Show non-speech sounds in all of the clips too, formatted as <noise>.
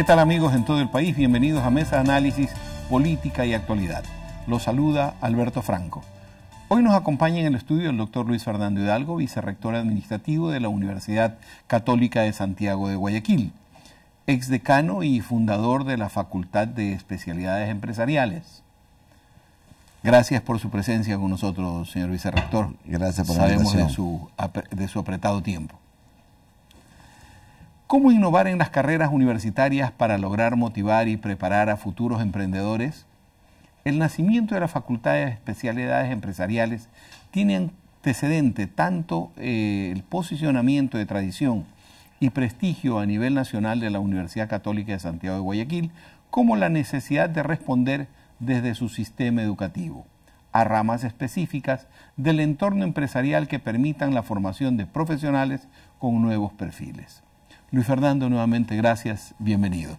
¿Qué tal amigos en todo el país? Bienvenidos a Mesa Análisis Política y Actualidad. Los saluda Alberto Franco. Hoy nos acompaña en el estudio el doctor Luis Fernando Hidalgo, vicerrector administrativo de la Universidad Católica de Santiago de Guayaquil, exdecano y fundador de la Facultad de Especialidades Empresariales. Gracias por su presencia con nosotros, señor vicerrector. Gracias por la Sabemos su, de su apretado tiempo. ¿Cómo innovar en las carreras universitarias para lograr motivar y preparar a futuros emprendedores? El nacimiento de la Facultad de Especialidades Empresariales tiene antecedente tanto eh, el posicionamiento de tradición y prestigio a nivel nacional de la Universidad Católica de Santiago de Guayaquil, como la necesidad de responder desde su sistema educativo a ramas específicas del entorno empresarial que permitan la formación de profesionales con nuevos perfiles. Luis Fernando, nuevamente gracias, bienvenido.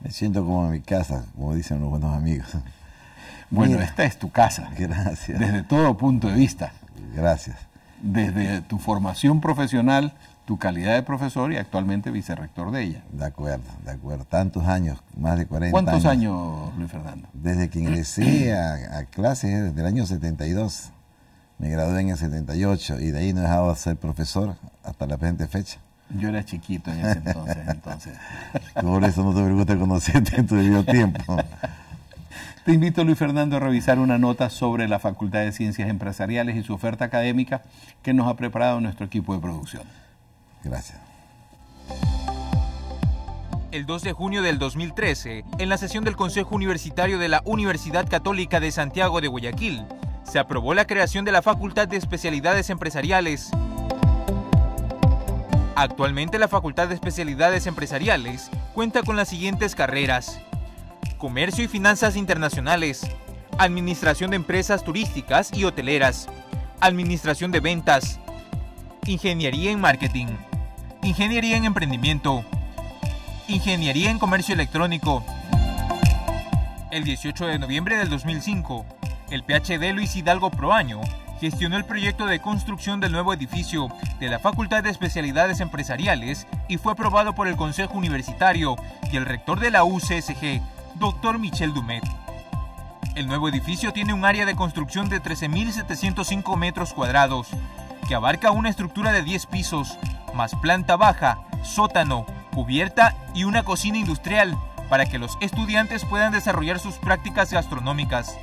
Me siento como en mi casa, como dicen los buenos amigos. Bueno, esta es tu casa. Gracias. Desde todo punto de vista. Gracias. Desde tu formación profesional, tu calidad de profesor y actualmente vicerrector de ella. De acuerdo, de acuerdo. Tantos años, más de 40 ¿Cuántos años. ¿Cuántos años, Luis Fernando? Desde que ingresé a, a, clases, eh, desde el año 72. Me gradué en el 78 y de ahí no he dejado de ser profesor hasta la presente fecha. Yo era chiquito en ese entonces, pues, Por eso no te pregunta conocerte en tu debido tiempo. Te invito, Luis Fernando, a revisar una nota sobre la Facultad de Ciencias Empresariales y su oferta académica que nos ha preparado nuestro equipo de producción. Gracias. El 2 de junio del 2013, en la sesión del Consejo Universitario de la Universidad Católica de Santiago de Guayaquil, se aprobó la creación de la Facultad de Especialidades Empresariales Actualmente la Facultad de Especialidades Empresariales cuenta con las siguientes carreras. Comercio y Finanzas Internacionales, Administración de Empresas Turísticas y Hoteleras, Administración de Ventas, Ingeniería en Marketing, Ingeniería en Emprendimiento, Ingeniería en Comercio Electrónico. El 18 de noviembre del 2005, el PhD Luis Hidalgo Proaño gestionó el proyecto de construcción del nuevo edificio de la Facultad de Especialidades Empresariales y fue aprobado por el Consejo Universitario y el rector de la UCSG, doctor Michel Dumet. El nuevo edificio tiene un área de construcción de 13.705 metros cuadrados, que abarca una estructura de 10 pisos, más planta baja, sótano, cubierta y una cocina industrial para que los estudiantes puedan desarrollar sus prácticas gastronómicas.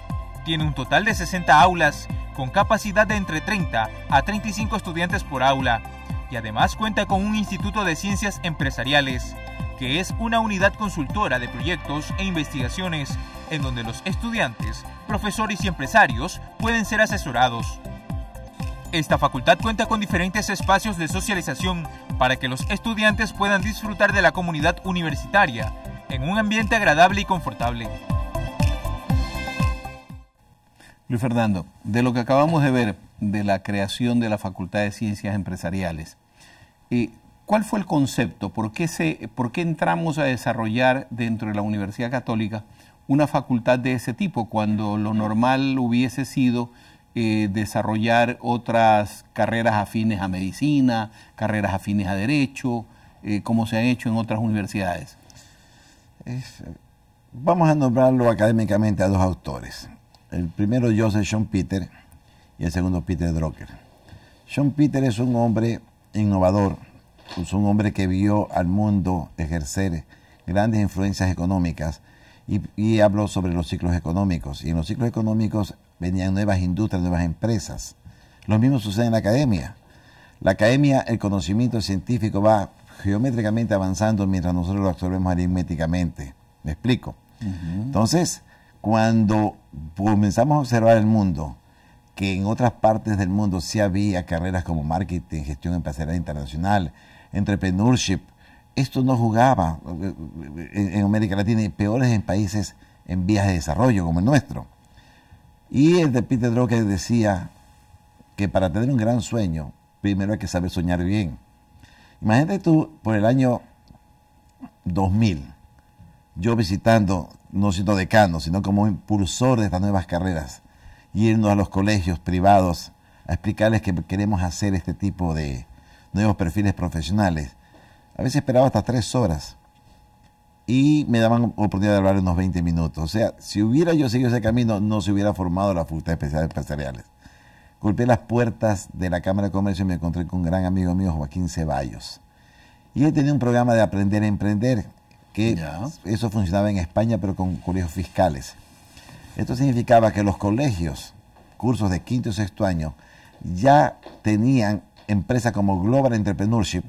Tiene un total de 60 aulas con capacidad de entre 30 a 35 estudiantes por aula, y además cuenta con un Instituto de Ciencias Empresariales, que es una unidad consultora de proyectos e investigaciones en donde los estudiantes, profesores y empresarios pueden ser asesorados. Esta facultad cuenta con diferentes espacios de socialización para que los estudiantes puedan disfrutar de la comunidad universitaria en un ambiente agradable y confortable. Fernando, de lo que acabamos de ver de la creación de la Facultad de Ciencias Empresariales, eh, ¿cuál fue el concepto? ¿Por qué, entramos a desarrollar dentro de la Universidad Católica una facultad de ese tipo cuando lo normal hubiese sido eh, desarrollar otras carreras afines a medicina, carreras afines a derecho, eh, como se han hecho en otras universidades? vamos a nombrarlo académicamente a dos autores. El primero Joseph John Peter y el segundo Peter Drucker. John Peter es un hombre innovador, es un hombre que vio al mundo ejercer grandes influencias económicas y, habló sobre los ciclos económicos. Y en los ciclos económicos venían nuevas industrias, nuevas empresas. Lo mismo sucede en la academia. La academia, el conocimiento científico va geométricamente avanzando mientras nosotros lo absorbemos aritméticamente. ¿Me explico? Entonces, cuando comenzamos a observar el mundo, que en otras partes del mundo sí había carreras como marketing, gestión empresarial internacional, entrepreneurship, esto no jugaba eh, eh, en, América Latina y peores en países en vías de desarrollo como el nuestro. Y el de Peter Drucker decía que para tener un gran sueño, primero hay que saber soñar bien. Imagínate tú por el año 2000, yo visitando, no siendo decano, sino como impulsor de estas nuevas carreras, y irnos a los colegios privados a explicarles que queremos hacer este tipo de nuevos perfiles profesionales. A veces esperaba hasta tres horas y me daban oportunidad de hablar unos 20 minutos. O sea, si hubiera yo seguido ese camino, no se hubiera formado la Facultad de Empresariales. Golpeé las puertas de la Cámara de Comercio y me encontré con un gran amigo mío, Joaquín Ceballos. Y él tenía un programa de aprender a emprender que eso funcionaba en España, pero con colegios fiscales. Esto significaba que los colegios, cursos de quinto y sexto año, ya tenían empresas como Global Entrepreneurship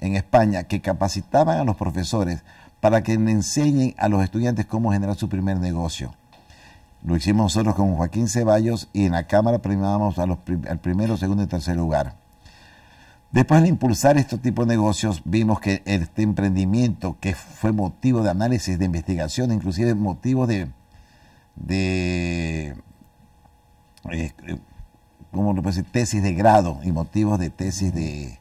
en España que capacitaban a los profesores para que le enseñen a los estudiantes cómo generar su primer negocio. Lo hicimos nosotros con Joaquín Ceballos y en la Cámara premiábamos al primero, segundo y tercer lugar. Después de impulsar este tipo de negocios, vimos que este emprendimiento, que fue motivo de análisis, de investigación, inclusive motivo de, de eh, puede decir?, tesis de grado y motivos de tesis de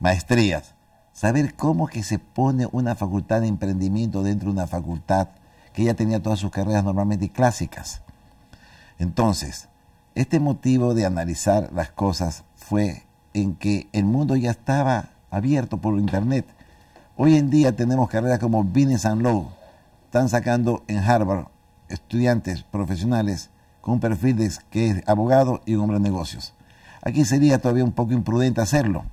maestrías. Saber cómo que se pone una facultad de emprendimiento dentro de una facultad que ya tenía todas sus carreras normalmente clásicas. Entonces, este motivo de analizar las cosas fue en que el mundo ya estaba abierto por internet. Hoy en día tenemos carreras como Business and Law. Están sacando en Harvard estudiantes profesionales con un perfil que es abogado y un hombre de negocios. Aquí sería todavía un poco imprudente hacerlo,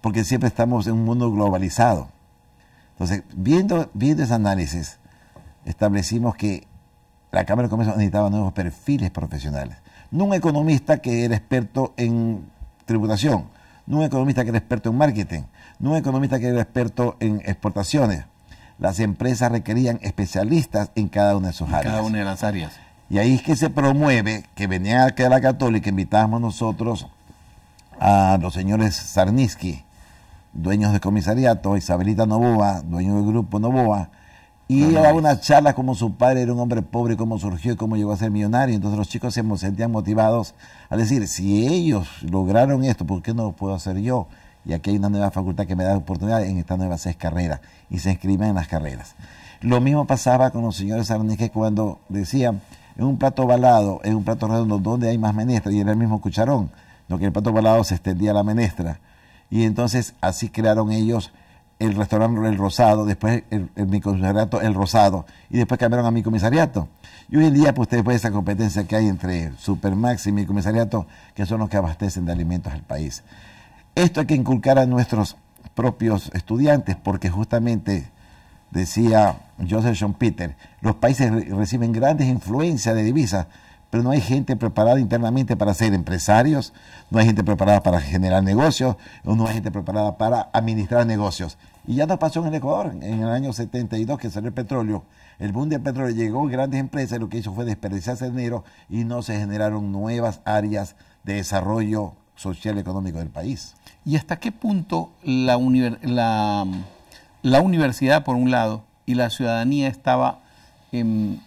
porque siempre estamos en un mundo globalizado. Entonces, viendo, viendo ese análisis, establecimos que la Cámara de Comercio necesitaba nuevos perfiles profesionales. No un economista que era experto en tributación, no un economista que era experto en marketing, no un economista que era experto en exportaciones. Las empresas requerían especialistas en cada una de sus áreas. Cada una de las áreas. Y ahí es que se promueve que venía acá a la Católica, invitábamos nosotros a los señores Sarniski, dueños de comisariato, Isabelita Novoa, dueño del grupo Novoa, y Ajá. a una charla como su padre era un hombre pobre, cómo surgió y cómo llegó a ser millonario. Entonces los chicos se sentían motivados a decir, si ellos lograron esto, ¿por qué no lo puedo hacer yo? Y aquí hay una nueva facultad que me da oportunidad en esta nueva seis carreras. Y se inscriben en las carreras. Lo mismo pasaba con los señores Arnique cuando decían, en un plato balado, en un plato redondo, donde hay más menestra? Y era el mismo cucharón, lo que el plato balado se extendía la menestra. Y entonces así crearon ellos el restaurante El Rosado, después el, mi comisariato El Rosado, y después cambiaron a mi comisariato. Y hoy en día, pues ustedes pueden esa competencia que hay entre Supermax y mi comisariato, que son los que abastecen de alimentos al país. Esto hay que inculcar a nuestros propios estudiantes, porque justamente decía Joseph John Peter, los países reciben grandes influencias de divisas pero no hay gente preparada internamente para ser empresarios, no hay gente preparada para generar negocios, no hay gente preparada para administrar negocios. Y ya nos pasó en el Ecuador, en el año 72 que salió el petróleo. El boom del petróleo llegó grandes empresas, lo que hizo fue desperdiciarse dinero y no se generaron nuevas áreas de desarrollo social y económico del país. ¿Y hasta qué punto la, la universidad, por un lado, y la ciudadanía estaba... en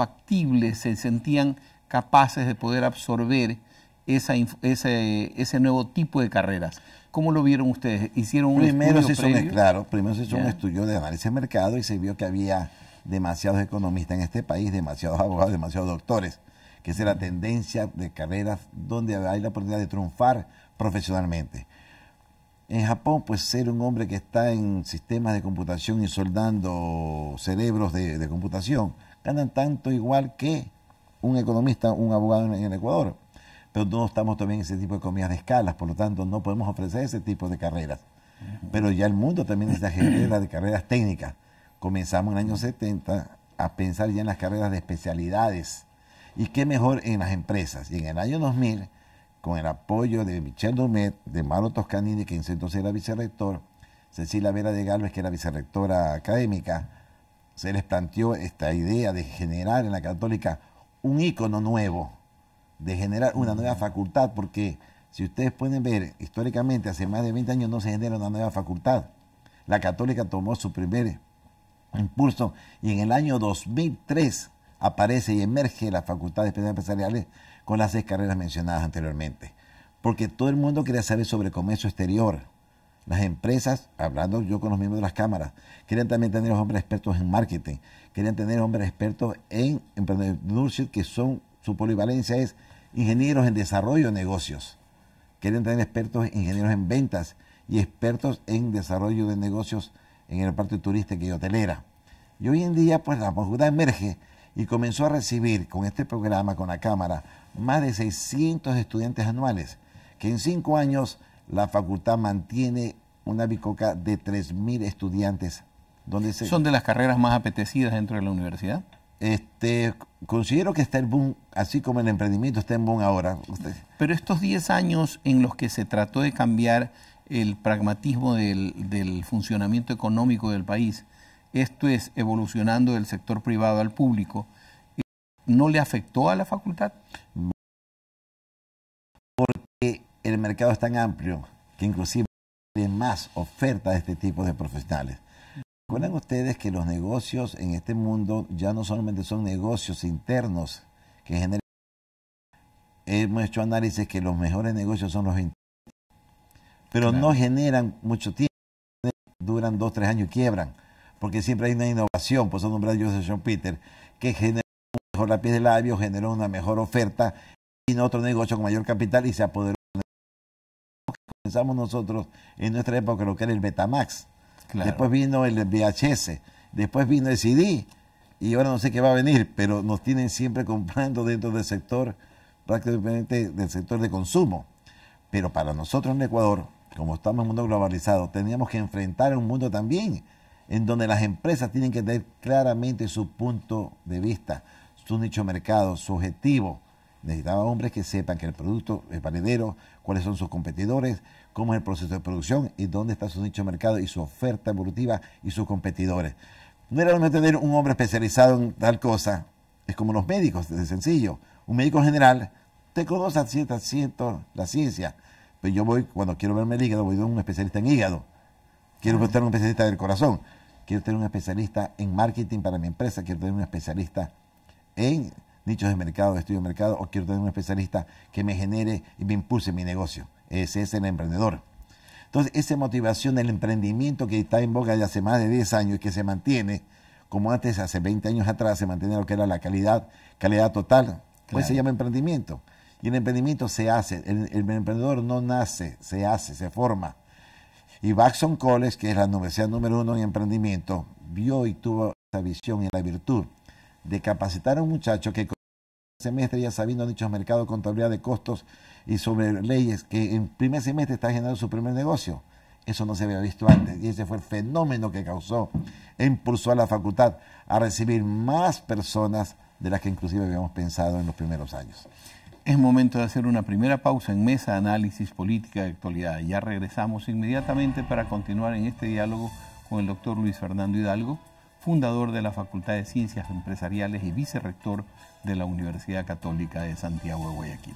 factibles, se sentían capaces de poder absorber ese, nuevo tipo de carreras. ¿Cómo lo vieron ustedes? ¿Hicieron un estudio claro, primero se hizo un estudio de análisis de mercado y se vio que había demasiados economistas en este país, demasiados abogados, demasiados doctores, que es la tendencia de carreras donde hay la oportunidad de triunfar profesionalmente. En Japón, pues ser un hombre que está en sistemas de computación y soldando cerebros de computación, ganan tanto igual que un economista, un abogado en, el Ecuador. Pero no estamos también en ese tipo de economías de escalas, por lo tanto no podemos ofrecer ese tipo de carreras. Pero ya el mundo también es la de carreras técnicas. Comenzamos en el año 70 a pensar ya en las carreras de especialidades. Y qué mejor en las empresas. Y en el año 2000, con el apoyo de Michel Domet, de Maro Toscanini, que entonces era vicerrector, Cecilia Vera de Galvez, que era vicerrectora académica, se les planteó esta idea de generar en la católica un ícono nuevo, de generar una nueva mm. facultad, porque si ustedes pueden ver, históricamente hace más de 20 años no se genera una nueva facultad. La católica tomó su primer impulso y en el año 2003 aparece y emerge la Facultad de Estudios Empresariales con las seis carreras mencionadas anteriormente. Porque todo el mundo quería saber sobre comercio exterior, las empresas, hablando yo con los miembros de las cámaras, querían también tener hombres expertos en marketing, querían tener hombres expertos en entrepreneurship, que son, su polivalencia es ingenieros en desarrollo de negocios. Querían tener expertos, ingenieros en ventas y expertos en desarrollo de negocios en el parte turístico y hotelera. Y hoy en día, pues la facultad emerge y comenzó a recibir con este programa, con la Cámara, más de 600 estudiantes anuales, que en cinco años la facultad mantiene una bicoca de 3.000 estudiantes. Donde ¿Son de las carreras más apetecidas dentro de la universidad? Este, considero que está el boom, así como el emprendimiento está en boom ahora. Pero estos 10 años en los que se trató de cambiar el pragmatismo del funcionamiento económico del país, esto es evolucionando del sector privado al público, ¿no le afectó a la facultad? Porque el mercado es tan amplio que inclusive más oferta de este tipo de profesionales. Recuerden ustedes que los negocios en este mundo ya no solamente son negocios internos que generan. Hemos hecho análisis que los mejores negocios son los internos, pero no generan mucho tiempo, duran dos, tres años y quiebran, porque siempre hay una innovación, por eso yo Joseph John Peter, que generó mejor la piel de labio, generó una mejor oferta, y otro negocio con mayor capital y se apoderó Pensamos nosotros en nuestra época lo que era el Betamax. Después vino el VHS, después vino el CD y ahora no sé qué va a venir, pero nos tienen siempre comprando dentro del sector, prácticamente del sector de consumo. Pero para nosotros en Ecuador, como estamos en un mundo globalizado, teníamos que enfrentar un mundo también en donde las empresas tienen que tener claramente su punto de vista, su nicho mercado, su objetivo. Necesitaba hombres que sepan que el producto es valedero, cuáles son sus competidores, cómo es el proceso de producción y dónde está su nicho de mercado y su oferta evolutiva y sus competidores. No era lo tener un hombre especializado en tal cosa, es como los médicos, es sencillo. Un médico general te conoce a cierto la ciencia, pero yo voy, cuando quiero verme el hígado, voy a un especialista en hígado. Quiero tener un especialista del corazón. Quiero tener un especialista en marketing para mi empresa. Quiero tener un especialista en nichos de mercado, estudio de mercado, o quiero tener un especialista que me genere y me impulse mi negocio. Ese es el emprendedor. Entonces, esa motivación del emprendimiento que está en boca de hace más de 10 años y que se mantiene, como antes, hace 20 años atrás, se mantiene lo que era la calidad, calidad total, pues se llama emprendimiento. Y el emprendimiento se hace, el, emprendedor no nace, se hace, se forma. Y Baxon College, que es la universidad número uno en emprendimiento, vio y tuvo esa visión y la virtud de capacitar a un muchacho que con el semestre ya sabiendo dichos mercados, contabilidad de costos y sobre leyes que en primer semestre está generando su primer negocio. Eso no se había visto antes y ese fue el fenómeno que causó e impulsó a la facultad a recibir más personas de las que inclusive habíamos pensado en los primeros años. Es momento de hacer una primera pausa en Mesa Análisis Política de Actualidad. Ya regresamos inmediatamente para continuar en este diálogo con el doctor Luis Fernando Hidalgo, fundador de la Facultad de Ciencias Empresariales y vicerrector de la Universidad Católica de Santiago de Guayaquil.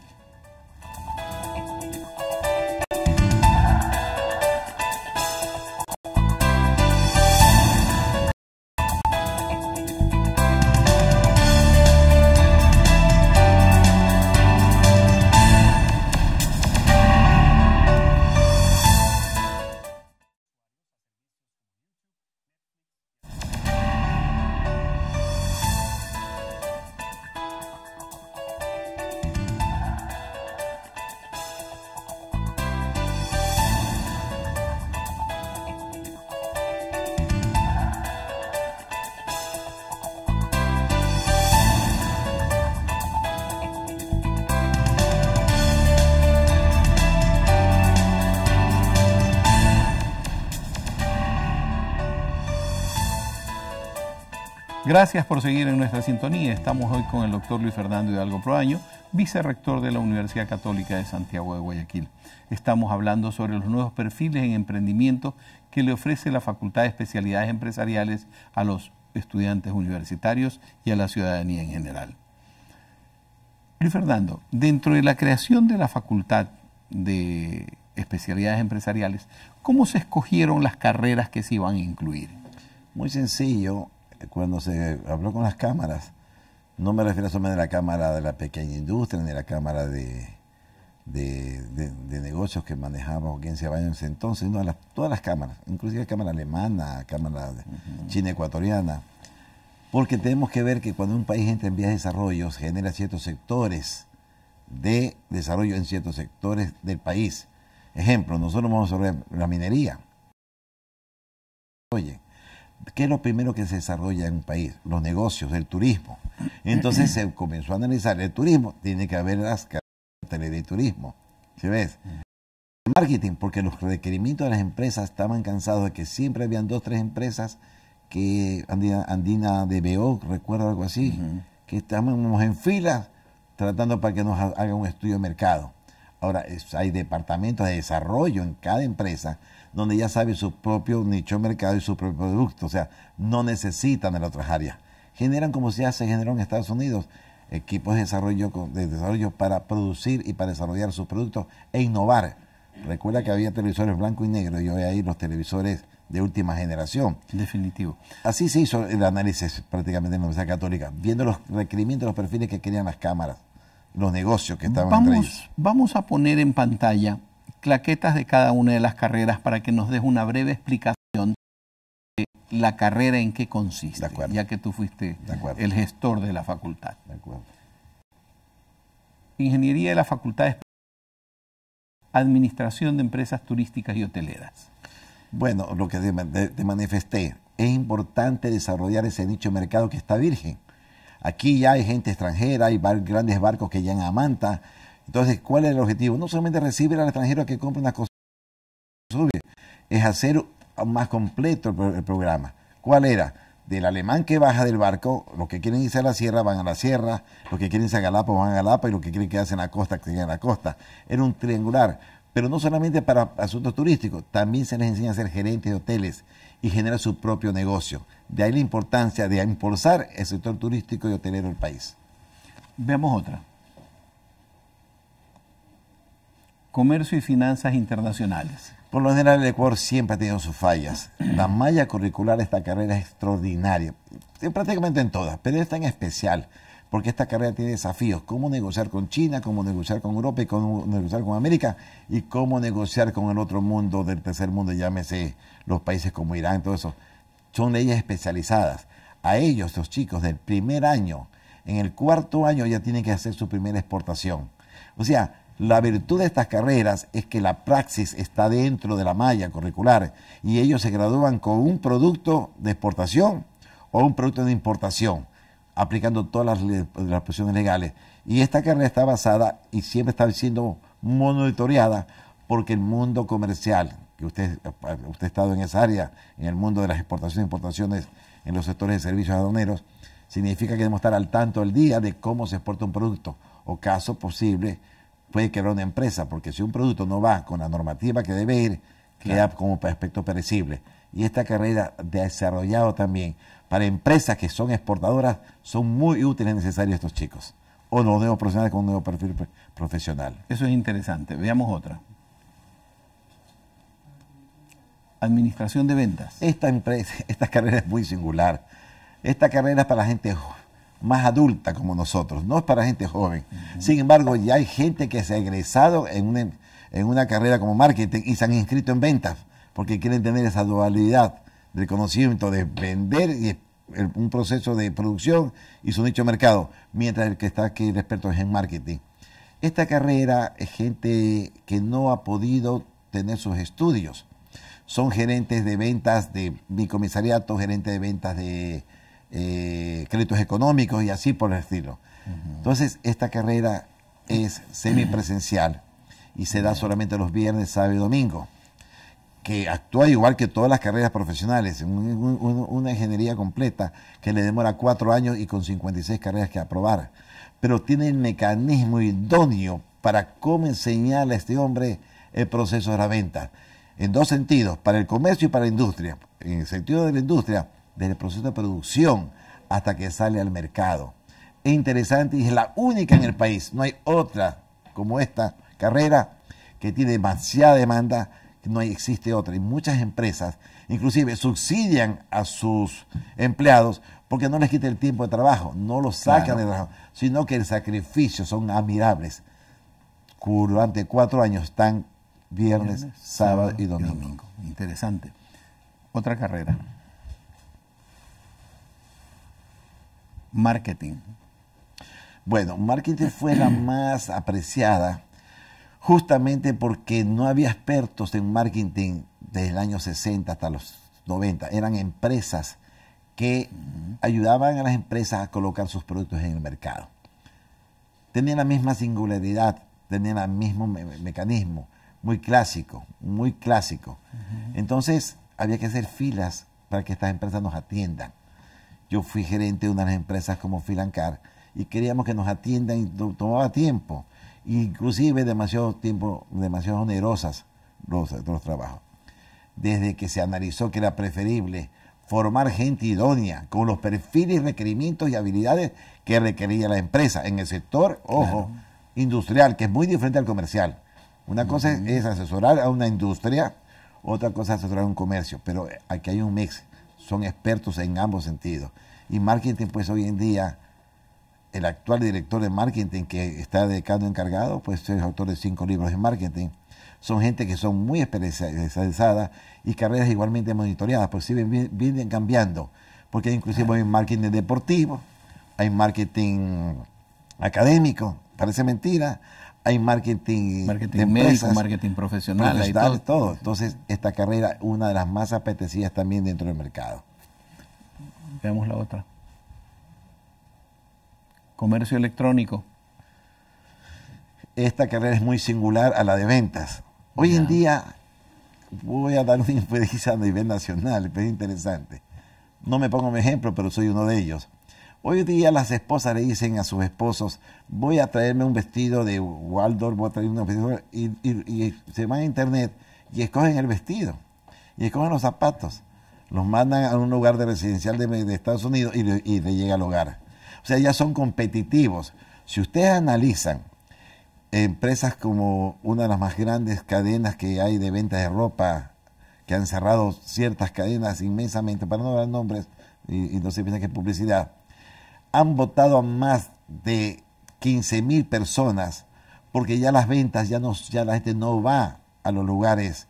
Gracias por seguir en nuestra sintonía. Estamos hoy con el doctor Luis Fernando Hidalgo Proaño, vicerrector de la Universidad Católica de Santiago de Guayaquil. Estamos hablando sobre los nuevos perfiles en emprendimiento que le ofrece la Facultad de Especialidades Empresariales a los estudiantes universitarios y a la ciudadanía en general. Luis Fernando, dentro de la creación de la Facultad de Especialidades Empresariales, ¿cómo se escogieron las carreras que se iban a incluir? Muy sencillo. Este, cuando se habló con las cámaras, no me refiero solamente a la cámara de la pequeña industria ni a la cámara de, de, negocios que manejaba Joaquín Ceballos en ese entonces, no, a todas las cámaras, inclusive la cámara alemana, cámara china ecuatoriana, porque tenemos que ver que cuando un país entra en vías de desarrollo, genera ciertos sectores de desarrollo en ciertos sectores del país. Ejemplo, nosotros vamos a ver la minería. Oye, ¿Qué es lo primero que se desarrolla en un país? Los negocios, el turismo. Entonces se comenzó a analizar el turismo. Tiene que haber las carteles de turismo. ¿Sí ves? El marketing, porque los requerimientos de las empresas estaban cansados de que siempre habían dos, tres empresas que Andina, Andina de BO, recuerda algo así, que estábamos en fila tratando para que nos haga un estudio de mercado. Ahora, hay departamentos de desarrollo en cada empresa donde ya sabe su propio nicho de mercado y su propio producto. O sea, no necesitan en otras áreas. Generan como se hace, generó en Estados Unidos equipos de desarrollo, para producir y para desarrollar sus productos e innovar. Recuerda que había televisores blanco y negro y hoy hay los televisores de última generación. Definitivo. Así se hizo el análisis prácticamente en la Universidad Católica, viendo los requerimientos, los perfiles que querían las cámaras, los negocios que estaban entre ellos. Vamos a poner en pantalla claquetas de cada una de las carreras para que nos des una breve explicación de la carrera en qué consiste, ya que tú fuiste el gestor de la facultad. De acuerdo. Ingeniería de la Facultad de Administración de Empresas Turísticas y Hoteleras. Bueno, lo que te manifesté, es importante desarrollar ese nicho de mercado que está virgen. Aquí ya hay gente extranjera, hay grandes barcos que llegan a Manta, entonces, ¿cuál es el objetivo? No solamente recibir al extranjero a que compre una cosa, es hacer más completo el, programa. ¿Cuál era? Del alemán que baja del barco, los que quieren irse a la sierra van a la sierra, los que quieren irse a Galapa van a Galapa y los que quieren quedarse en la costa, que en la costa. Era un triangular, pero no solamente para asuntos turísticos, también se les enseña a ser gerentes de hoteles y generar su propio negocio. De ahí la importancia de impulsar el sector turístico y hotelero del país. Veamos otra. Comercio y Finanzas Internacionales. Por lo general el Ecuador siempre ha tenido sus fallas. <clears throat> La malla curricular de esta carrera es extraordinaria, prácticamente en todas, pero esta en especial, porque esta carrera tiene desafíos, cómo negociar con China, cómo negociar con Europa y cómo negociar con América y cómo negociar con el otro mundo, del tercer mundo, llámese los países como Irán, todo eso. Son leyes especializadas. A ellos, los chicos del primer año, en el cuarto año ya tienen que hacer su primera exportación. O sea, la virtud de estas carreras es que la praxis está dentro de la malla curricular y ellos se gradúan con un producto de exportación o un producto de importación, aplicando todas las, las legales. Y esta carrera está basada y siempre está siendo monitoreada porque el mundo comercial, que usted, ha estado en esa área, en el mundo de las exportaciones e importaciones en los sectores de servicios aduaneros, significa que debemos estar al tanto el día de cómo se exporta un producto o caso posible puede quebrar una empresa, porque si un producto no va con la normativa que debe ir, queda como aspecto perecible. Y esta carrera de desarrollado también para empresas que son exportadoras, son muy útiles y necesarios estos chicos. O los nuevos profesionales con un nuevo perfil profesional. Eso es interesante. Veamos otra. Administración de ventas. Esta, empresa, <laughs> esta carrera es muy singular. Esta carrera es para la gente joven más adulta como nosotros, no es para gente joven. Sin embargo, ya hay gente que se ha egresado en una, en una carrera como marketing y se han inscrito en ventas porque quieren tener esa dualidad de conocimiento de vender y un proceso de producción y su nicho de mercado, mientras el que está aquí el experto es en marketing. Esta carrera es gente que no ha podido tener sus estudios. Son gerentes de ventas de mi comisariato, gerentes de ventas de, eh, créditos económicos y así por el estilo. Entonces, esta carrera es semipresencial y se da solamente los viernes, sábado y domingo, que actúa igual que todas las carreras profesionales, una ingeniería completa que le demora cuatro años y con 56 carreras que aprobar, pero tiene el mecanismo idóneo para cómo enseñarle a este hombre el proceso de la venta, en dos sentidos, para el comercio y para la industria. En el sentido de la industria, desde el proceso de producción hasta que sale al mercado. Es interesante y es la única en el país, no hay otra como esta carrera que tiene demasiada demanda, no existe otra. Y muchas empresas inclusive subsidian a sus empleados porque no les quita el tiempo de trabajo, no los sacan de trabajo, sino que el sacrificio son admirables. Durante cuatro años están viernes, sábado, Y domingo. Interesante. Otra carrera. marketing. Bueno, marketing fue la <clears throat> más apreciada justamente porque no había expertos en marketing desde el año 60 hasta los 90. Eran empresas que ayudaban a las empresas a colocar sus productos en el mercado. Tenían la misma singularidad, tenían el mismo mecanismo, muy clásico, muy clásico. Entonces había que hacer filas para que estas empresas nos atiendan. Yo fui gerente de unas empresas como Filancar y queríamos que nos atiendan y tomaba tiempo, inclusive demasiado tiempo, demasiado onerosas los, los trabajos. Desde que se analizó que era preferible formar gente idónea con los perfiles, requerimientos y habilidades que requería la empresa en el sector, ojo, industrial, que es muy diferente al comercial. Una cosa es asesorar a una industria, otra cosa es asesorar a un comercio, pero aquí hay un mix son expertos en ambos sentidos. Y marketing, pues hoy en día, el actual director de marketing que está dedicado encargado, pues es autor de cinco libros de marketing. Son gente que son muy especializadas y carreras igualmente monitoreadas, pues si vienen cambiando, porque inclusive hay marketing deportivo, hay marketing académico, parece mentira, hay marketing, marketing de empresas, médico, marketing profesional, todo. todo. Entonces, esta carrera es una de las más apetecidas también dentro del mercado. Veamos la otra. Comercio electrónico. Esta carrera es muy singular a la de ventas. Hoy en día, voy a dar un <laughs> infeliz a nivel nacional, pero es interesante. No me pongo un ejemplo, pero soy uno de ellos. Hoy día las esposas le dicen a sus esposos, voy a traerme un vestido de Waldorf, voy a traerme un vestido, y, y, se van a internet y escogen el vestido, y escogen los zapatos, los mandan a un lugar de residencial de, Estados Unidos y le, llega al hogar. O sea, ya son competitivos. Si ustedes analizan empresas como una de las más grandes cadenas que hay de venta de ropa, que han cerrado ciertas cadenas inmensamente, para no dar nombres, y, y no se piensa que es publicidad, han votado a más de 15 mil personas porque ya las ventas, ya, no, ya la gente no va a los lugares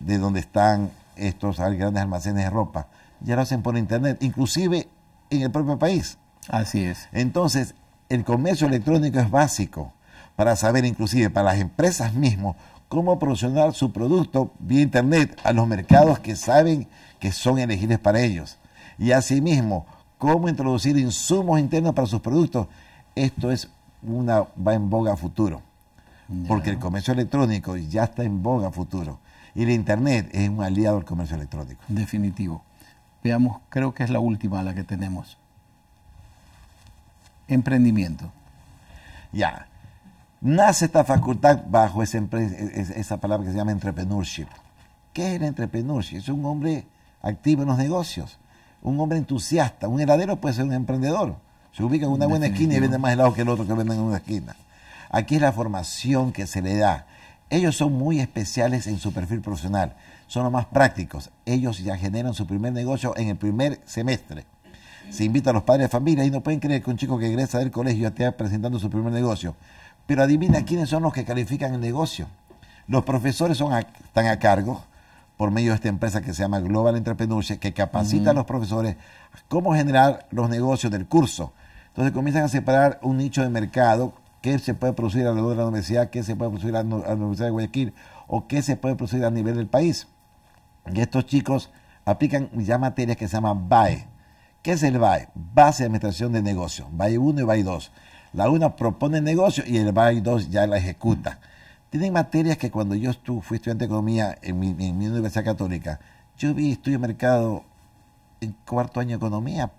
de donde están estos grandes almacenes de ropa, ya lo hacen por internet, inclusive en el propio país. Así es. Entonces, el comercio electrónico es básico para saber inclusive para las empresas mismas cómo proporcionar su producto vía internet a los mercados que saben que son elegibles para ellos. Y asimismo, cómo introducir insumos internos para sus productos. Esto es una va en boga futuro, porque el comercio electrónico ya está en boga futuro y el internet es un aliado al comercio electrónico. Definitivo. Veamos, creo que es la última la que tenemos. Emprendimiento. Ya. Nace esta facultad bajo esa, esa palabra que se llama entrepreneurship. ¿Qué es el entrepreneurship? Es un hombre activo en los negocios un hombre entusiasta. Un heladero puede ser un emprendedor. Se ubica en una buena esquina y vende más helado que el otro que vende en una esquina. Aquí es la formación que se le da. Ellos son muy especiales en su perfil profesional. Son los más prácticos. Ellos ya generan su primer negocio en el primer semestre. Se invita a los padres de familia y no pueden creer que un chico que egresa del colegio esté presentando su primer negocio. Pero adivina quiénes son los que califican el negocio. Los profesores son están a cargo por medio de esta empresa que se llama Global Entrepreneurship, que capacita a los profesores a cómo generar los negocios del curso. Entonces comienzan a separar un nicho de mercado, qué se puede producir alrededor de la universidad, qué se puede producir a la Universidad de Guayaquil o qué se puede producir a nivel del país. Y estos chicos aplican ya materias que se llaman BAE. ¿Qué es el BAE? Base de Administración de Negocios, BAE 1 y BAE 2. La 1 propone el negocio y el BAE 2 ya la ejecuta. Tienen materias que cuando yo fui estudiante de economía en mi, universidad católica, yo vi estudio de mercado en cuarto año de economía.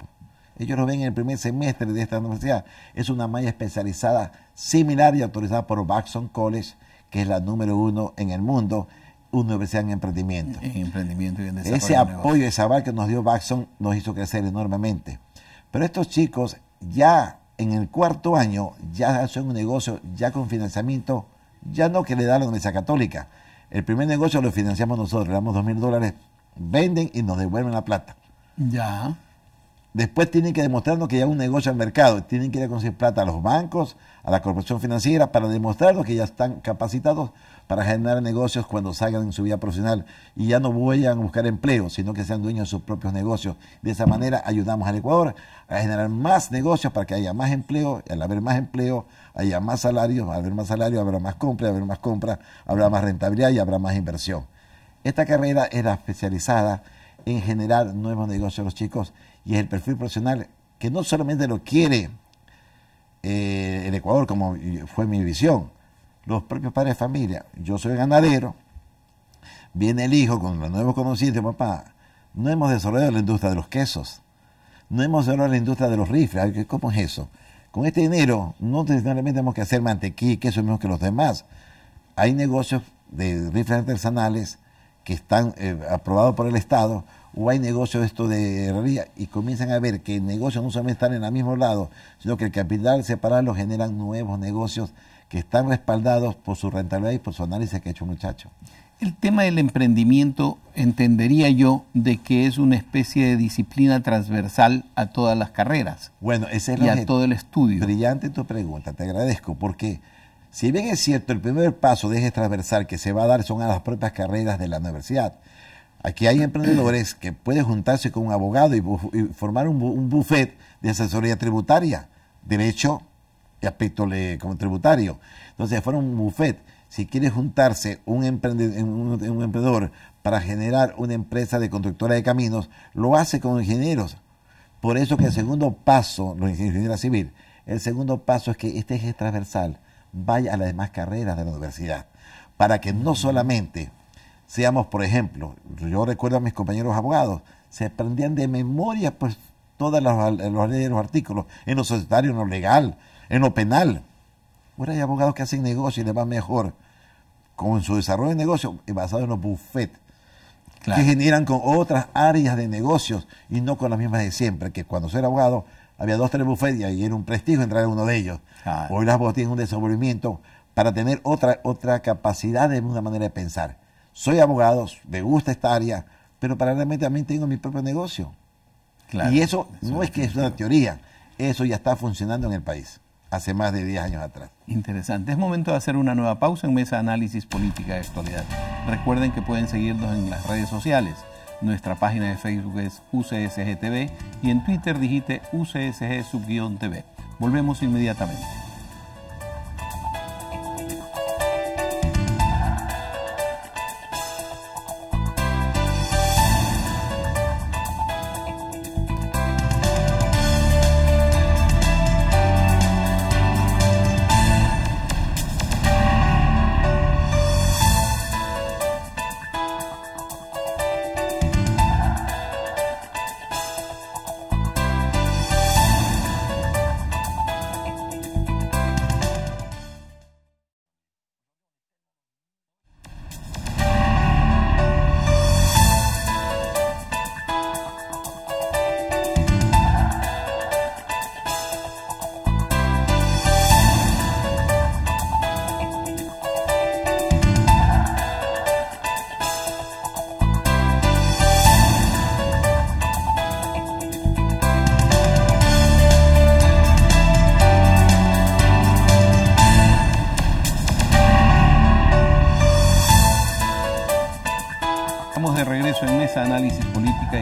Ellos lo ven en el primer semestre de esta universidad. Es una malla especializada similar y autorizada por Baxon College, que es la número uno en el mundo, universidad en emprendimiento. En emprendimiento y en desarrollo Ese apoyo, ese aval que nos dio Baxon nos hizo crecer enormemente. Pero estos chicos ya en el cuarto año ya hacen un negocio, ya con financiamiento ya no que le da la Universidad Católica. El primer negocio lo financiamos nosotros, le damos dos mil dólares, venden y nos devuelven la plata. Ya. Después tienen que demostrarnos que ya un negocio al mercado. Tienen que ir a conseguir plata a los bancos, a la corporación financiera, para demostrarnos que ya están capacitados para generar negocios cuando salgan en su vida profesional y ya no vayan a buscar empleo, sino que sean dueños de sus propios negocios. De esa manera ayudamos al Ecuador a generar más negocios para que haya más empleo, y al haber más empleo, haya más salarios, al haber más salarios habrá más compras, más compras, habrá más rentabilidad y habrá más inversión. Esta carrera era especializada en generar nuevos negocios a los chicos y es el perfil profesional que no solamente lo quiere eh, el Ecuador, como fue mi visión, los propios padres de familia. Yo soy ganadero, viene el hijo con los nuevos conocidos, papá, no hemos desarrollado la industria de los quesos, no hemos desarrollado la industria de los rifles, ¿cómo es eso? Con este dinero no necesariamente tenemos que hacer mantequilla y queso menos que los demás. Hay negocios de rifles artesanales que están eh, aprobados por el Estado, o hay negocios esto de herrería y comienzan a ver que el negocio no solamente están en el mismo lado, sino que el capital separado generan nuevos negocios que están respaldados por su rentabilidad y por su análisis que ha hecho un muchacho. El tema del emprendimiento entendería yo de que es una especie de disciplina transversal a todas las carreras. Bueno, ese es y a todo el estudio. Brillante tu pregunta, te agradezco porque si bien es cierto el primer paso de eje transversal que se va a dar son a las propias carreras de la universidad, Aquí hay emprendedores que pueden juntarse con un abogado y, formar un, buffet de asesoría tributaria, derecho y aspecto como tributario. Entonces, fuera un buffet. Si quiere juntarse un, emprendedor para generar una empresa de constructora de caminos, lo hace con ingenieros. Por eso que el segundo paso, los ingenieros civil, el segundo paso es que este eje transversal vaya a las demás carreras de la universidad, para que no mm. solamente seamos, por ejemplo, yo recuerdo a mis compañeros abogados, se aprendían de memoria pues todas las leyes los artículos, en lo societario, en lo legal, en lo penal. Ahora hay abogados que hacen negocio y les va mejor con su desarrollo de negocio basado en los buffets. que generan con otras áreas de negocios y no con las mismas de siempre, que cuando era abogado había dos, tres buffets y era un prestigio entrar en uno de ellos. Hoy las abogados tienen un desenvolvimiento para tener otra, otra capacidad de una manera de pensar soy abogado, me gusta esta área, pero paralelamente también tengo mi propio negocio. y eso, no es que es una teoría, eso ya está funcionando en el país hace más de 10 años atrás. Interesante. Es momento de hacer una nueva pausa en Mesa Análisis Política de Actualidad. Recuerden que pueden seguirnos en las redes sociales. Nuestra página de Facebook es UCSGTV y en Twitter digite UCSG-TV. Volvemos inmediatamente.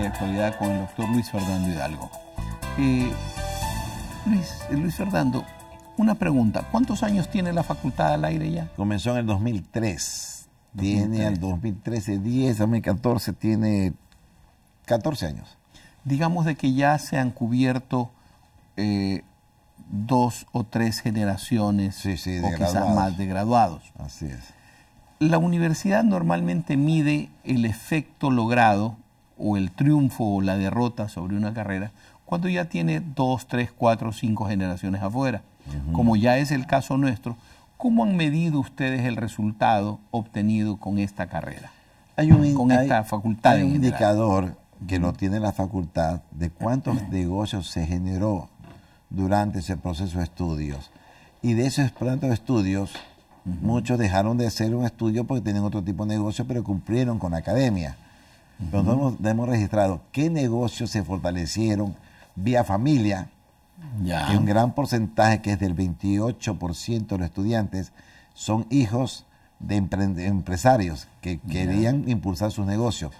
actualidad con el doctor Luis Fernando Hidalgo. Eh, eh, Luis, Fernando, una pregunta. ¿Cuántos años tiene la facultad al aire ya? Comenzó en el 2003. Tiene al 2013, 10, 2014, tiene 14 años. Digamos de que ya se han cubierto eh, dos o tres generaciones o más de graduados. Así es. La universidad normalmente mide el efecto logrado o el triunfo o la derrota sobre una carrera cuando ya tiene dos, tres, cuatro, cinco generaciones afuera. Como ya es el caso nuestro, ¿cómo han medido ustedes el resultado obtenido con esta carrera? Hay un, facultad un indicador que no tiene la facultad de cuántos negocios se generó durante ese proceso de estudios. Y de esos planos de estudios, muchos dejaron de hacer un estudio porque tienen otro tipo de negocio, pero cumplieron con la academia. Nosotros hemos, registrado qué negocios se fortalecieron vía familia, que un gran porcentaje, que es del 28% de los estudiantes, son hijos de empresarios que querían impulsar sus negocios.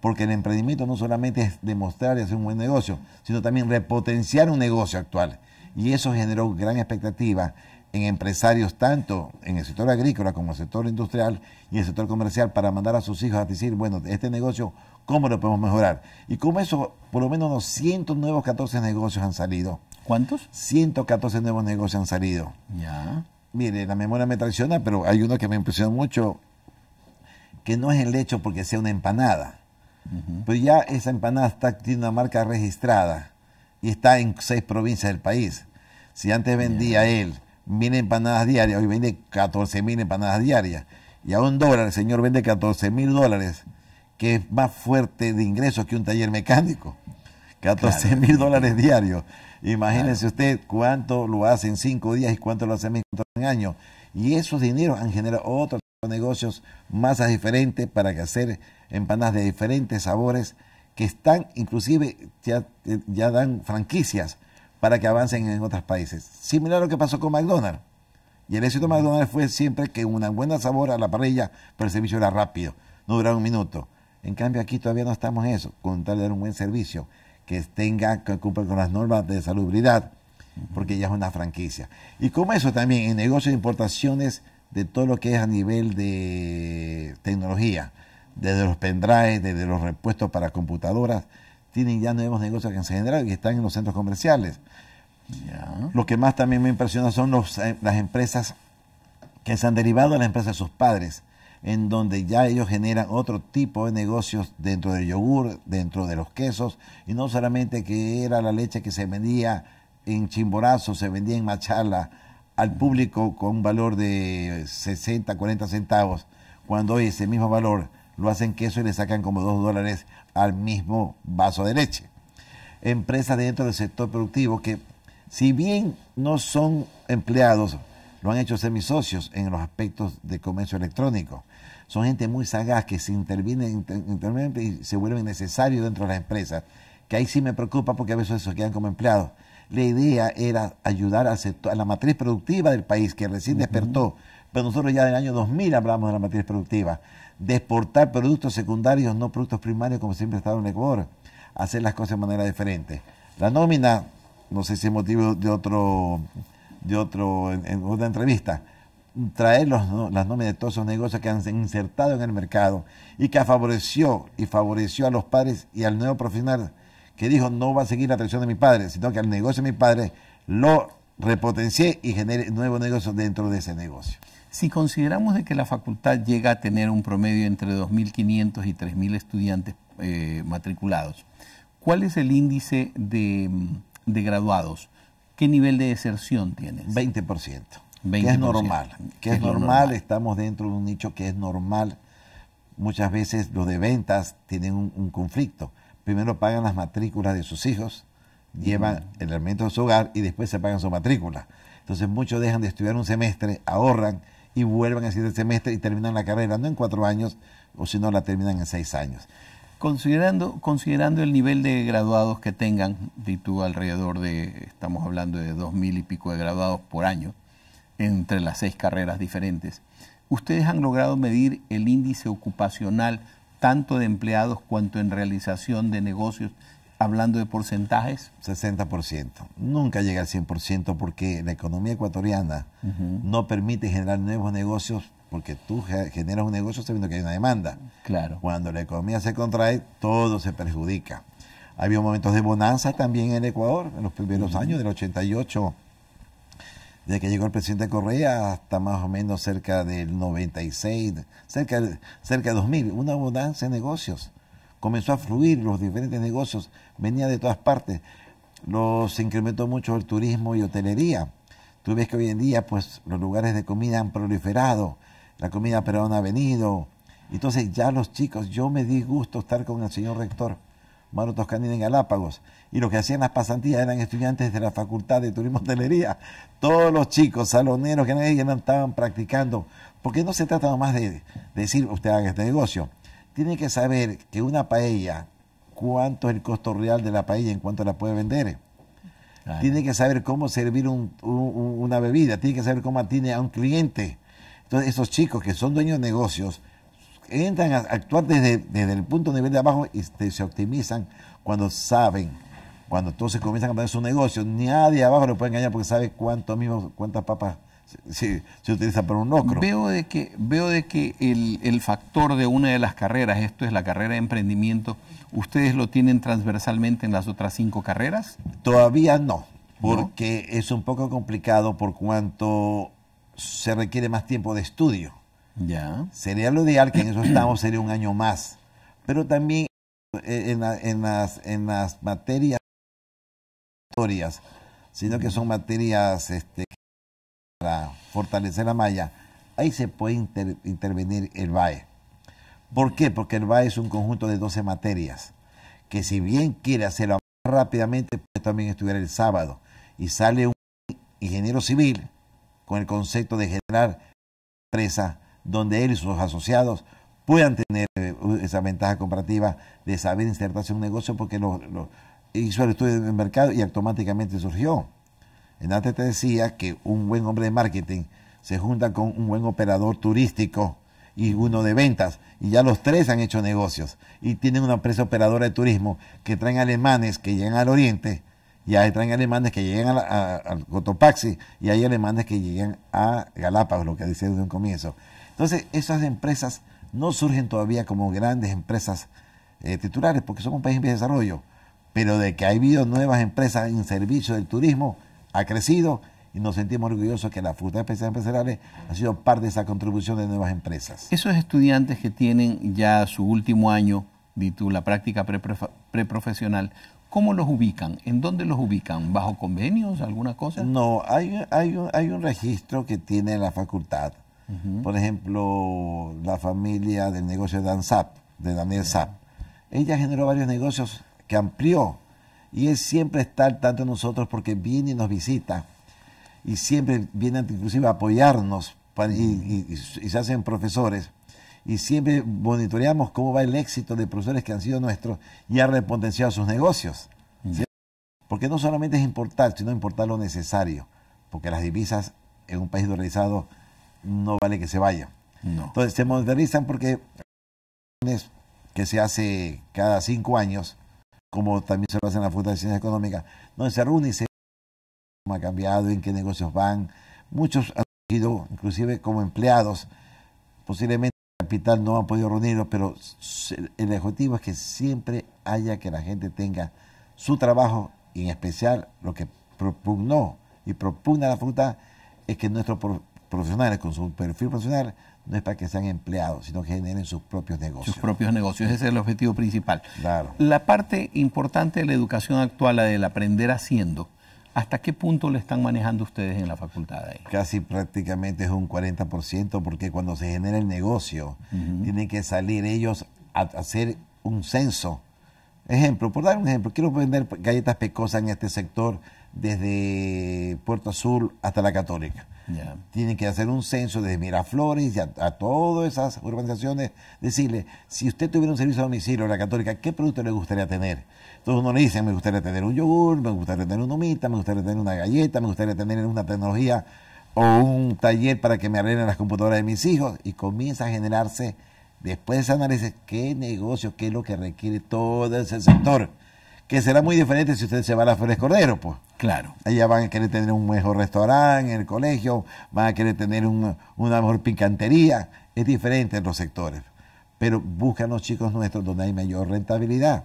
Porque el emprendimiento no solamente es demostrar y hacer un buen negocio, sino también repotenciar un negocio actual. Y eso generó gran expectativa en empresarios tanto en el sector agrícola como en el sector industrial y el sector comercial para mandar a sus hijos a decir, bueno, este negocio, ¿cómo lo podemos mejorar? Y como eso, por lo menos unos nuevos negocios han salido. ¿Cuántos? 114 nuevos negocios han salido. Ya. Mire, la memoria me traiciona, pero hay uno que me impresiona mucho, que no es el hecho porque sea una empanada, pero ya esa empanada tiene una marca registrada y está en seis provincias del país. Si antes vendía él mil empanadas diarias, hoy vende 14 mil empanadas diarias, y a un dólar el señor vende 14 mil dólares, que es más fuerte de ingresos que un taller mecánico. 14 mil dólares diarios. Imagínense usted cuánto lo hace en cinco días y cuánto lo hace en un año. Y esos dineros han generado otros negocios, masas diferentes para hacer empanadas de diferentes sabores que están, inclusive ya, ya dan franquicias para que avancen en otros países. Similar a lo que pasó con McDonald's. Y el éxito de McDonald's fue siempre que una buena sabor a la parrilla, pero el servicio era rápido, no duraba un minuto. En cambio aquí todavía no estamos en eso, con tal de dar un buen servicio que tenga que cumplir con las normas de salubridad, porque ya es una franquicia. Y como eso también en negocios de importaciones de todo lo que es a nivel de tecnología, desde los pendrives, desde los repuestos para computadoras, tienen ya nuevos negocios que se generan y están en los centros comerciales. Lo que más también me impresiona son eh, las empresas que se han derivado de las empresas de sus padres, en donde ya ellos generan otro tipo de negocios dentro del yogur, dentro de los quesos, y no solamente que era la leche que se vendía en Chimborazo, se vendía en Machala al público con un valor de 60, 40 centavos, cuando hoy ese mismo valor lo hacen queso y le sacan como 2 dólares al mismo vaso de leche. Empresas dentro del sector productivo que, si bien no son empleados, lo han hecho ser socios en los aspectos de comercio electrónico. Son gente muy sagaz que se interviene, y se vuelven necesarios dentro de las empresas. Que ahí sí me preocupa porque a veces se quedan como empleados. La idea era ayudar a la matriz productiva del país que recién despertó. Pero nosotros ya del año 2000 hablamos de la matriz productiva de exportar productos secundarios, no productos primarios, como siempre ha estado en Ecuador, hacer las cosas de manera diferente. La nómina, no sé si es motivo de otro, de otro, otra entrevista, traer los, las nóminas de todos esos negocios que han insertado en el mercado y que favoreció y favoreció a los padres y al nuevo profesional que dijo no va a seguir la atracción de mi padre, sino que al negocio de mi padre lo repotencié y generé nuevos negocios dentro de ese negocio. Si consideramos de que la facultad llega a tener un promedio entre 2.500 y 3.000 estudiantes eh, matriculados, ¿cuál es el índice de, mm, graduados? ¿Qué nivel de deserción tienes? 20%. 20%. Que es normal. Que es, normal, estamos dentro de un nicho que es normal. Muchas veces los de ventas tienen un, conflicto. Primero pagan las matrículas de sus hijos, llevan el alimento a su hogar y después se pagan su matrícula. Entonces muchos dejan de estudiar un semestre, ahorran y vuelvan al el semestre y terminan la carrera, no en cuatro años, o si no la terminan en seis años. Considerando, considerando el nivel de graduados que tengan, y tú alrededor de, estamos hablando de dos mil y pico de graduados por año, entre las seis carreras diferentes, ¿ustedes han logrado medir el índice ocupacional tanto de empleados cuanto en realización de negocios hablando de porcentajes? 60%. Nunca llega al 100% porque la economía ecuatoriana no permite generar nuevos negocios porque tú generas un negocio sabiendo que hay una demanda. Claro. Cuando la economía se contrae, todo se perjudica. había habido momentos de bonanza también en Ecuador, en los primeros años del 88, desde que llegó el presidente Correa hasta más o menos cerca del 96, cerca, cerca de 2000, una bonanza de negocios comenzó a fluir, los diferentes negocios venía de todas partes, los incrementó mucho el turismo y hotelería. Tú ves que hoy en día pues los lugares de comida han proliferado, la comida peruana ha venido. Entonces ya los chicos, yo me di gusto estar con el señor rector Maro Toscani, en Galápagos. Y los que hacían las pasantías eran estudiantes de la Facultad de Turismo y Hotelería. Todos los chicos, saloneros que nadie estaban practicando. Porque no se trataba más de decir, usted haga este negocio tiene que saber que una paella, cuánto es el costo real de la paella en cuánto la puede vender. Tiene que saber cómo servir una bebida, tiene que saber cómo atiende a un cliente. Entonces, esos chicos que son dueños de negocios entran a actuar desde, desde el punto de nivel de abajo y este, se optimizan cuando saben. Cuando entonces comienzan a poner su negocio, nadie abajo lo puede engañar porque sabe cuánto mismo, cuántas papas se, se, utiliza para un locro. Veo de que, veo de que el, factor de una de las carreras, esto es la carrera de emprendimiento, ¿ustedes lo tienen transversalmente en las otras cinco carreras? Todavía no, porque es un poco complicado por cuanto se requiere más tiempo de estudio. Ya. Sería lo ideal que en eso estamos, sería un año más. Pero también en, en las, en las materias, sino que son materias este, para fortalecer la malla, ahí se puede intervenir el BAE. ¿Por qué? Porque el BAE es un conjunto de 12 materias, que si bien quiere hacerlo rápidamente, puede también estudiar el sábado. Y sale un ingeniero civil con el concepto de generar empresa donde él y sus asociados puedan tener eh, esa ventaja comparativa de saber insertarse en un negocio porque lo, hizo el estudio el mercado y automáticamente surgió. En antes te decía que un buen hombre de marketing se junta con un buen operador turístico y uno de ventas. Y ya los tres han hecho negocios. Y tienen una empresa operadora de turismo que traen alemanes que llegan al oriente. Y hay traen alemanes que llegan al a, Cotopaxi. Y hay alemanes que llegan a Galápagos, lo que decía desde un comienzo. Entonces, esas empresas no surgen todavía como grandes empresas eh, titulares porque son un país en desarrollo. Pero de que ha habido nuevas empresas en servicio del turismo, ha crecido y nos sentimos orgullosos que la Facultad de Especiales Empresariales ha sido parte de esa contribución de nuevas empresas. Esos estudiantes que tienen ya su último año de la práctica preprofesional, profesional ¿cómo los ubican? ¿En dónde los ubican? ¿Bajo convenios? ¿Alguna cosa? No, hay, hay, un, registro que tiene la facultad. Por ejemplo, la familia del negocio de Dan de Daniel Zap. Ella generó varios negocios que amplió y Él siempre estar tanto nosotros porque viene y nos visita. Y siempre viene inclusive a apoyarnos pues, y, se hacen profesores. Y siempre monitoreamos cómo va el éxito de profesores que han sido nuestros y han repotenciado sus negocios. Mm. Porque no solamente es importar, sino importar lo necesario. Porque las divisas en un país dolarizado no vale que se vayan. Entonces se modernizan porque que se hace cada cinco años como también se lo hacen de ciencias económicas, donde se reúne y se ha cambiado, en qué negocios van. Muchos han sido, inclusive como empleados, posiblemente el capital no han podido reunirlo, pero el objetivo es que siempre haya que la gente tenga su trabajo y en especial lo que propugnó y propugna la fruta es que nuestro profesionales con su perfil profesional no es para que sean empleados, sino que generen sus propios negocios. Sus propios negocios, ese es el objetivo principal. Claro. La parte importante de la educación actual, la del aprender haciendo, ¿hasta qué punto lo están manejando ustedes en la facultad? Casi prácticamente es un 40%, porque cuando se genera el negocio, tienen que salir ellos a hacer un censo. Ejemplo, por dar un ejemplo, quiero vender galletas pecosas en este sector desde Puerto Azul hasta la Católica. Tienen que hacer un censo desde Miraflores y a, todas esas urbanizaciones, decirle, si usted tuviera un servicio a domicilio en la Católica, ¿qué producto le gustaría tener? Entonces uno le dice, me gustaría tener un yogur, me gustaría tener un humita, me gustaría tener una galleta, me gustaría tener una tecnología o un taller para que me arreglen las computadoras de mis hijos. Y comienza a generarse, después de ese análisis, qué negocio, qué es lo que requiere todo ese sector que será muy diferente si usted se va a la Flores Cordero, pues. Claro. Allá van a querer tener un mejor restaurante en el colegio, van a querer tener una mejor picantería. Es diferente en los sectores. Pero buscan los chicos nuestros donde hay mayor rentabilidad.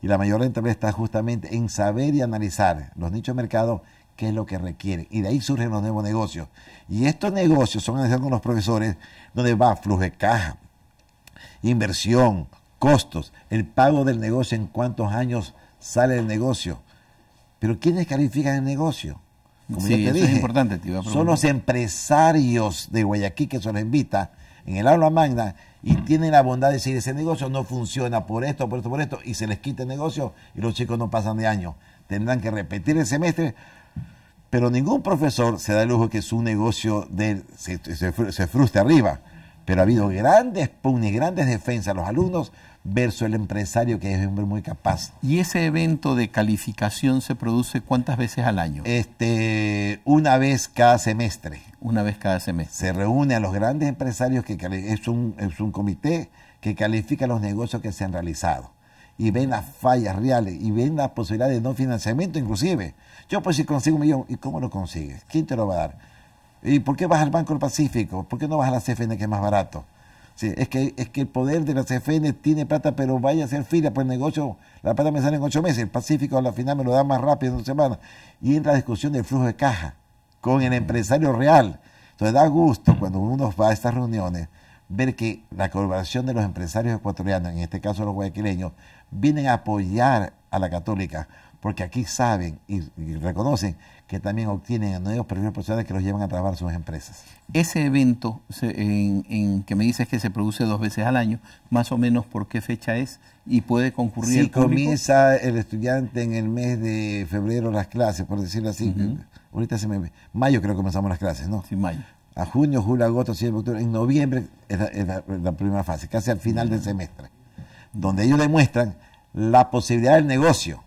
Y la mayor rentabilidad está justamente en saber y analizar los nichos de mercado, qué es lo que requieren. Y de ahí surgen los nuevos negocios. Y estos negocios son analizados con los profesores, donde va flujo de caja, inversión, costos, el pago del negocio en cuántos años sale el negocio. Pero ¿quiénes califican el negocio? Como yo te dije, son los empresarios de Guayaquil que se los invita en el aula magna y tienen la bondad de decir ese negocio no funciona por esto, por esto, por esto, y se les quita el negocio y los chicos no pasan de año. Tendrán que repetir el semestre, pero ningún profesor se da el lujo que su negocio se, se, se frustre arriba. Pero ha habido grandes pugnas, grandes defensas los alumnos versus el empresario que es un hombre muy capaz. ¿Y ese evento de calificación se produce cuántas veces al año? Este, una vez cada semestre. Una vez cada semestre. Se reúne a los grandes empresarios que es un, es un comité que califica los negocios que se han realizado y ven las fallas reales y ven las posibilidades de no financiamiento inclusive. Yo pues si consigo un millón, ¿y cómo lo consigues? ¿Quién te lo va a dar? ¿Y por qué vas al Banco del Pacífico? ¿Por qué no vas a la CFN que es más barato? Sí, es, que, es que el poder de la CFN tiene plata, pero vaya a ser fila por pues, el negocio. La plata me sale en ocho meses. El Pacífico a la final me lo da más rápido en dos semanas. Y entra la discusión del flujo de caja con el empresario real. Entonces da gusto cuando uno va a estas reuniones ver que la colaboración de los empresarios ecuatorianos, en este caso los guayaquileños, vienen a apoyar a la católica porque aquí saben y reconocen que también obtienen nuevos perfiles profesionales que los llevan a trabajar sus empresas. Ese evento en, que me dices que se produce dos veces al año, más o menos por qué fecha es y puede concurrir. Si comienza el estudiante en el mes de febrero las clases, por decirlo así, ahorita se me... Mayo creo que comenzamos las clases, ¿no? Sí, mayo. A junio, julio, agosto, septiembre, octubre, en noviembre es la, primera fase, casi al final del semestre, donde ellos demuestran la posibilidad del negocio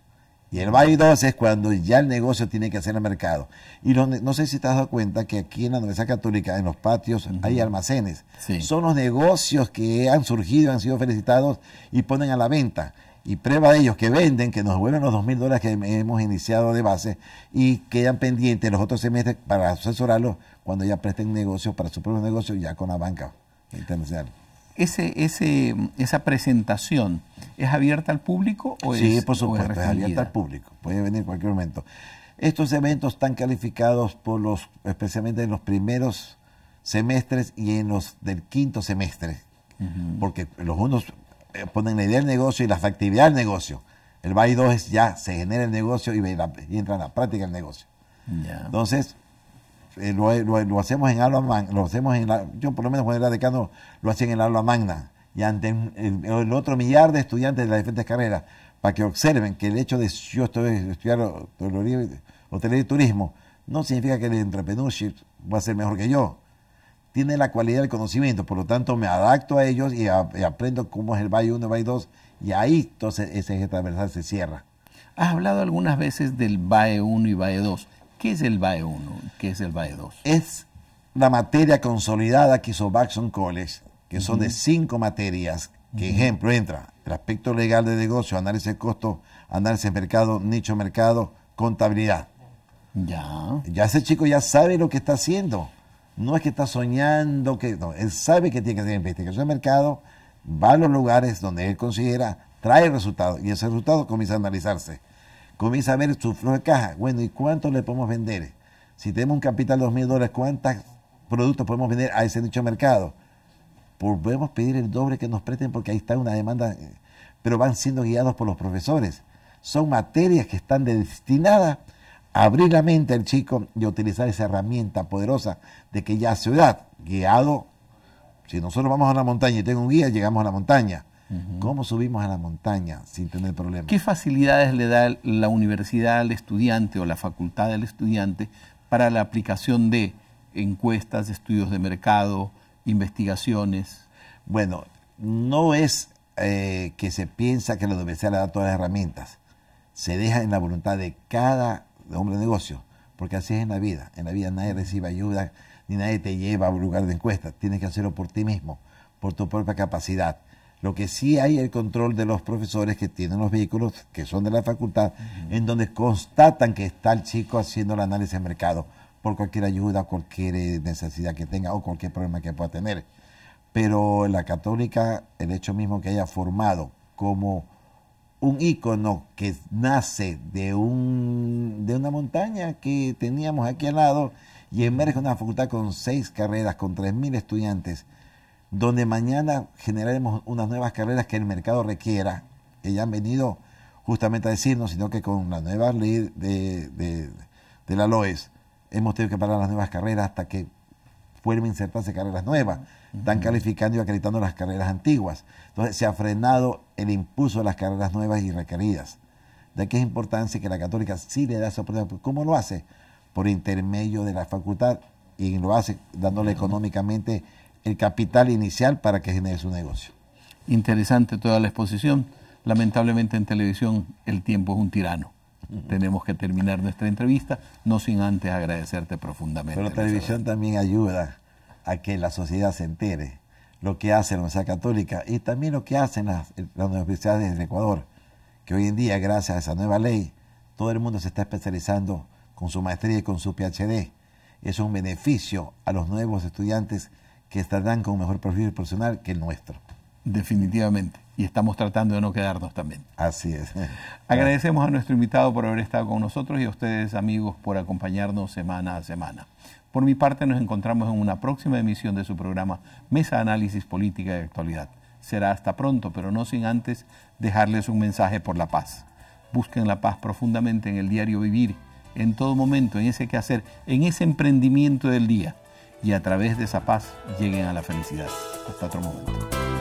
y el buy 2 es cuando ya el negocio tiene que hacer el mercado. Y no, sé si te has dado cuenta que aquí en la Universidad Católica, en los patios, hay almacenes. Son los negocios que han surgido, han sido felicitados y ponen a la venta. Y prueba de ellos que venden, que nos vuelven los dos mil dólares que hemos iniciado de base y quedan pendientes los otros semestres para asesorarlos cuando ya presten negocios para su propio negocio ya con la banca internacional ese, ese, esa presentación es abierta al público o sí, es Sí, por supuesto, es, abierta al público. Puede venir en cualquier momento. Estos eventos están calificados por los, especialmente en los primeros semestres y en los del quinto semestre, porque los unos eh, ponen la idea del negocio y la factibilidad del negocio. El BAI 2 ya se genera el negocio y, entra en la práctica el negocio. Entonces, eh, lo, hacemos en magna, lo hacemos yo por lo menos cuando era decano lo hacía en el magna y ante el, otro millar de estudiantes de las diferentes carreras, para que observen que el hecho de yo estoy estudiar hotel y turismo no significa que el entrepreneurship va a ser mejor que yo. Tiene la cualidad del conocimiento, por lo tanto me adapto a ellos y, aprendo cómo es el Valle 1, y Valle 2, y ahí entonces ese eje se cierra. Has hablado algunas veces del BAE 1 y BAE 2. ¿Qué es el BAE 1? ¿Qué es el BAE 2? Es la materia consolidada que hizo Baxon College, que son de cinco materias, que ejemplo entra el aspecto legal de negocio, análisis de costo, análisis de mercado, nicho mercado, contabilidad. Ya. Ya ese chico ya sabe lo que está haciendo. No es que está soñando, que no, él sabe que tiene que hacer investigación de mercado, va a los lugares donde él considera, trae resultados y ese resultado comienza a analizarse comienza a ver su flujo de caja. Bueno, ¿y cuánto le podemos vender? Si tenemos un capital de 2.000 mil dólares, ¿cuántos productos podemos vender a ese nicho mercado? Podemos pedir el doble que nos presten porque ahí está una demanda, eh, pero van siendo guiados por los profesores. Son materias que están destinadas a abrir la mente al chico y utilizar esa herramienta poderosa de que ya ciudad, guiado. Si nosotros vamos a la montaña y tengo un guía, llegamos a la montaña ¿Cómo subimos a la montaña sin tener problemas? ¿Qué facilidades le da la universidad al estudiante o la facultad al estudiante para la aplicación de encuestas, estudios de mercado, investigaciones? Bueno, no es eh, que se piensa que la universidad le da todas las herramientas. Se deja en la voluntad de cada hombre de negocio, porque así es en la vida. En la vida nadie recibe ayuda, ni nadie te lleva a un lugar de encuesta. Tienes que hacerlo por ti mismo, por tu propia capacidad. Lo que sí hay el control de los profesores que tienen los vehículos, que son de la facultad, en donde constatan que está el chico haciendo el análisis de mercado por cualquier ayuda, cualquier eh, necesidad que tenga o cualquier problema que pueda tener. Pero la católica, el hecho mismo que haya formado como un ícono que nace de, de una montaña que teníamos aquí al lado y emerge una facultad con seis carreras, con tres mil estudiantes, donde mañana generaremos unas nuevas carreras que el mercado requiera, que ya han venido justamente a decirnos, sino que con la nueva ley de, la LOES hemos tenido que parar las nuevas carreras hasta que vuelvan a insertarse carreras nuevas. Están calificando y acreditando las carreras antiguas. Entonces se ha frenado el impulso de las carreras nuevas y requeridas. De aquí es importancia que la católica sí le da su oportunidad. ¿Cómo lo hace? Por intermedio de la facultad y lo hace dándole económicamente el capital inicial para que genere su negocio. Interesante toda la exposición. Lamentablemente en televisión el tiempo es un tirano. Tenemos que terminar nuestra entrevista, no sin antes agradecerte profundamente. Pero la televisión también ayuda a que la sociedad se entere lo que hace la Universidad Católica y también lo que hacen las, eh, las universidades del Ecuador, que hoy en día, gracias a esa nueva ley, todo el mundo se está especializando con su maestría y con su PhD. Es un beneficio a los nuevos estudiantes que estarán con un mejor perfil personal que el nuestro. Definitivamente. Y estamos tratando de no quedarnos también. Así es. <laughs> Agradecemos a nuestro invitado por haber estado con nosotros y a ustedes, amigos, por acompañarnos semana a semana. Por mi parte, nos encontramos en una próxima emisión de su programa Mesa Análisis Política de Actualidad. Será hasta pronto, pero no sin antes dejarles un mensaje por la paz. Busquen la paz profundamente en el diario vivir, en todo momento, en ese quehacer, en ese emprendimiento del día y a través de esa paz lleguen a la felicidad. Hasta otro momento.